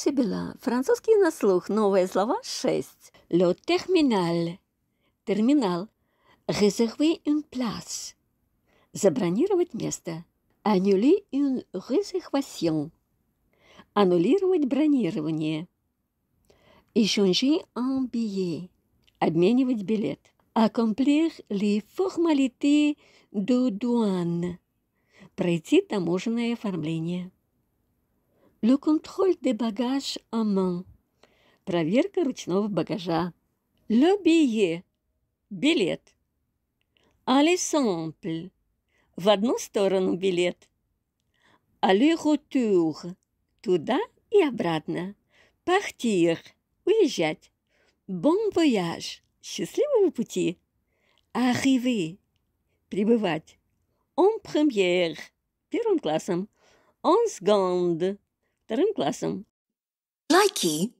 Сибила, французский на слух, новые слова 6. Le terminal. Терминал. Réserver une place. Забронировать место. Annuler une réservation. Аннулировать бронирование. Échanger un billet. Обменивать билет. Accomplir les formalités de douane. Пройти таможенное оформление. Le contrôle des bagages en main. Проверка ручного багажа. Le billet. Билет. Aller simple. В одну сторону билет. Aller-retour. Туда и обратно. Partir. Уезжать. Bon voyage. Счастливого пути. Arriver. Прибывать. En première. Первым классом. En seconde Tranquilação. Assim. Likey.